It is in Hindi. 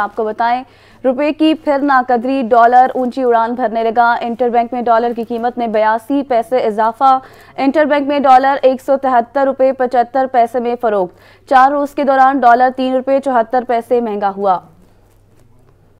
आपको बताएं रुपए की फिर नाकदरी डॉलर ऊंची उड़ान भरने लगा इंटरबैंक में डॉलर की कीमत में बयासी पैसे इजाफा इंटरबैंक में डॉलर एक सौ तिहत्तर रुपये पचहत्तर पैसे में फरोख्त चार रोज के दौरान डॉलर तीन रुपये चौहत्तर पैसे महंगा हुआ